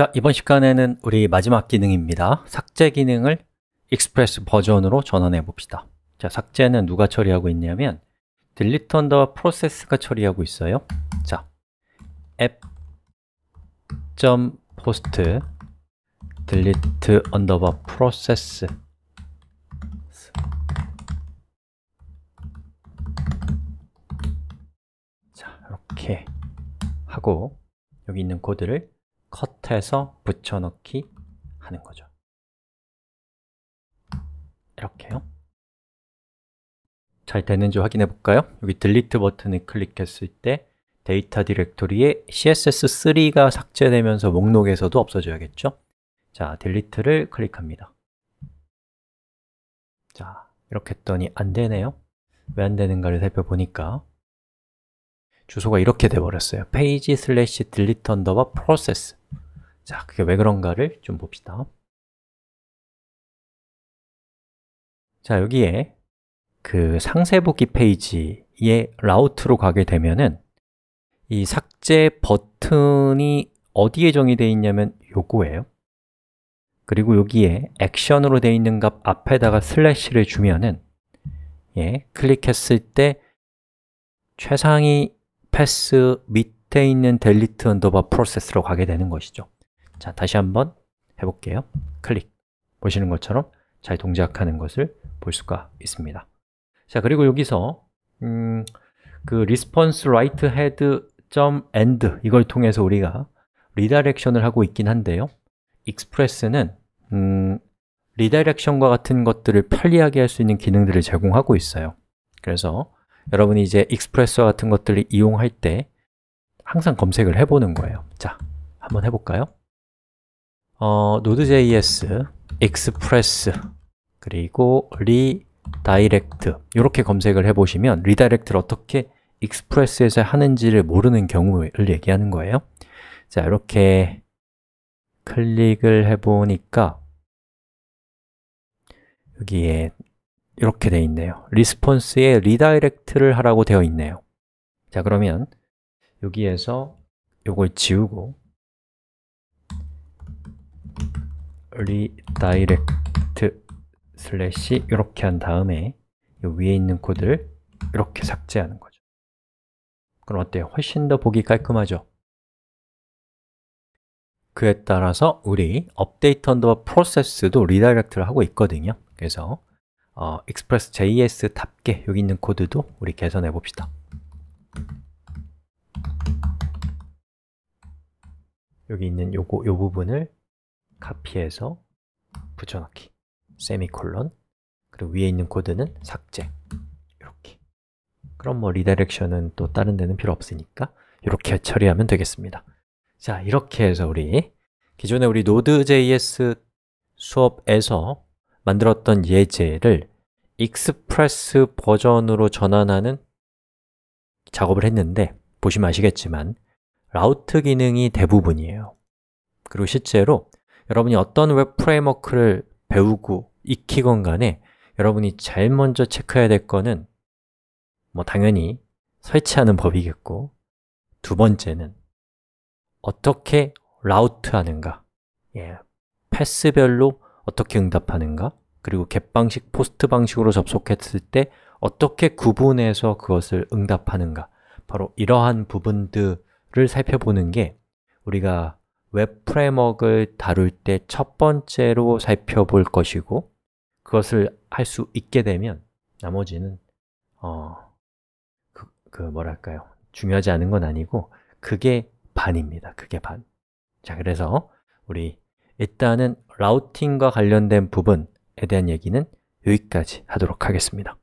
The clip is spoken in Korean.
자, 이번 시간에는 우리 마지막 기능입니다. 삭제 기능을 Express 버전으로 전환해 봅시다. 자, 삭제는 누가 처리하고 있냐면 delete 딜리트 언더와 프로세스가 처리하고 있어요. 자, app.post delete underbar process 자, 이렇게 하고 여기 있는 코드를 컷해서 붙여넣기 하는 거죠. 이렇게요. 잘 되는지 확인해 볼까요? 여기 delete 버튼을 클릭했을 때 데이터 디렉토리에 css3가 삭제되면서 목록에서도 없어져야겠죠? 자, delete를 클릭합니다. 자, 이렇게 했더니 안 되네요. 왜 안 되는가를 살펴보니까 주소가 이렇게 돼버렸어요. page slash delete underbar process 자, 그게 왜 그런가를 좀 봅시다. 자, 여기에 그 상세 보기 페이지에 라우트로 가게 되면은 이 삭제 버튼이 어디에 정의되어 있냐면 요거예요. 그리고 여기에 액션으로 되어 있는 값 앞에다가 슬래시를 주면은 예, 클릭했을 때 최상위 패스 밑에 있는 delete 언더바 프로세스로 가게 되는 것이죠. 자, 다시 한번 해볼게요. 클릭. 보시는 것처럼 잘 동작하는 것을 볼 수가 있습니다. 자, 그리고 여기서 음, 그 response w r i t e head end 이걸 통해서 우리가 리다렉션을 하고 있긴 한데요. e x p r e s s 는 음, 리다렉션과 같은 것들을 편리하게 할 수 있는 기능들을 제공하고 있어요. 그래서 여러분이 이제 e x p r e s s 와 같은 것들을 이용할 때 항상 검색을 해보는 거예요. 자, 한번 해볼까요? 어, Node.js, Express, 그리고 Redirect 이렇게 검색을 해보시면 Redirect를 어떻게 Express에서 하는지를 모르는 경우를 얘기하는 거예요 자, 이렇게 클릭을 해보니까 여기에 이렇게 되어 있네요 r e s p o n s e 에 리다이렉트를 하라고 되어 있네요 자 그러면 여기에서 이걸 지우고 리다이렉트 슬래시 이렇게 한 다음에 위에 있는 코드를 이렇게 삭제하는 거죠 그럼 어때요? 훨씬 더 보기 깔끔하죠? 그에 따라서 우리 업데이트 언더바 프로세스도 리다이렉트를 하고 있거든요 그래서 어, express.js답게 여기 있는 코드도 우리 개선해 봅시다 여기 있는 요거, 요 부분을 카피해서 붙여넣기 세미콜론 그리고 위에 있는 코드는 삭제 이렇게 그럼 뭐 리다렉션은 또 다른 데는 필요 없으니까 이렇게 처리하면 되겠습니다 자 이렇게 해서 우리 기존에 우리 Node.js 수업에서 만들었던 예제를 express 버전으로 전환하는 작업을 했는데 보시면 아시겠지만 라우트 기능이 대부분이에요 그리고 실제로 여러분이 어떤 웹 프레임워크를 배우고 익히건 간에 여러분이 제일 먼저 체크해야 될 거는 뭐 당연히 설치하는 법이겠고 두 번째는 어떻게 라우트하는가 예, 패스별로 어떻게 응답하는가 그리고 겟 방식, 포스트 방식으로 접속했을 때 어떻게 구분해서 그것을 응답하는가 바로 이러한 부분들을 살펴보는 게 우리가 웹 프레임워크를 다룰 때 첫 번째로 살펴볼 것이고 그것을 할 수 있게 되면 나머지는 어, 그, 그 뭐랄까요 중요하지 않은 건 아니고 그게 반입니다. 그게 반. 자, 그래서 우리 일단은 라우팅과 관련된 부분에 대한 얘기는 여기까지 하도록 하겠습니다.